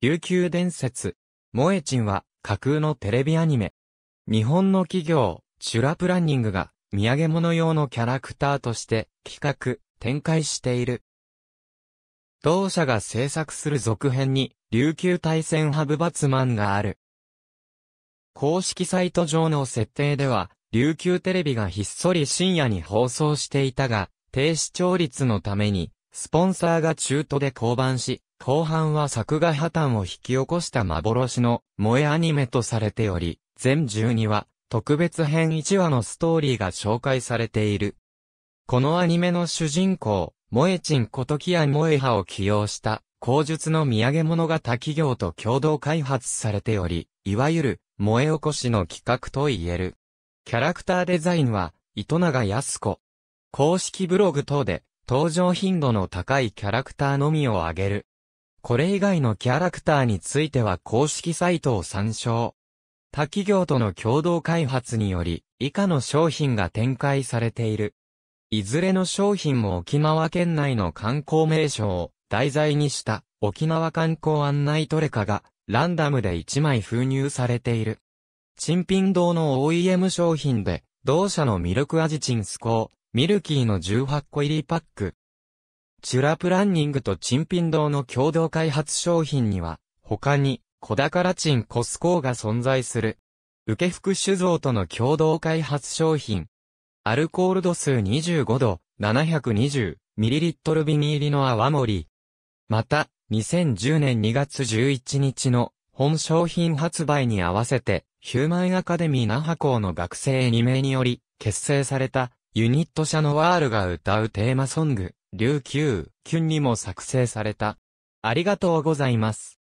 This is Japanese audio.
琉球伝説、萌えちんは架空のテレビアニメ。日本の企業、チュラプランニングが土産物用のキャラクターとして企画、展開している。同社が制作する続編に、琉球対戦ハブバツマンがある。公式サイト上の設定では、琉球テレビがひっそり深夜に放送していたが、低視聴率のために、スポンサーが中途で降板し、後半は作画破綻を引き起こした幻の萌えアニメとされており、全12話、特別編1話のストーリーが紹介されている。このアニメの主人公、萌えちんこときや萌え派を起用した、口述の土産物が他企業と共同開発されており、いわゆる、萌え起こしの企画と言える。キャラクターデザインは、糸永康子。公式ブログ等で、登場頻度の高いキャラクターのみを挙げる。これ以外のキャラクターについては公式サイトを参照。他企業との共同開発により、以下の商品が展開されている。いずれの商品も沖縄県内の観光名所を題材にした沖縄観光案内トレカがランダムで1枚封入されている。珍品堂の OEM 商品で、同社のミルク味チンスコミルキーの18個入りパック。チュラプランニングとチンピン堂の共同開発商品には、他に、小宝チンコスコーが存在する。受福酒造との共同開発商品。アルコール度数25度、720ml 瓶入りの泡盛。また、2010年2月11日の本商品発売に合わせて、ヒューマンアカデミー那覇校の学生2名により、結成されたユニット社のワールが歌うテーマソング、琉球、キュンにも作成された。ありがとうございます。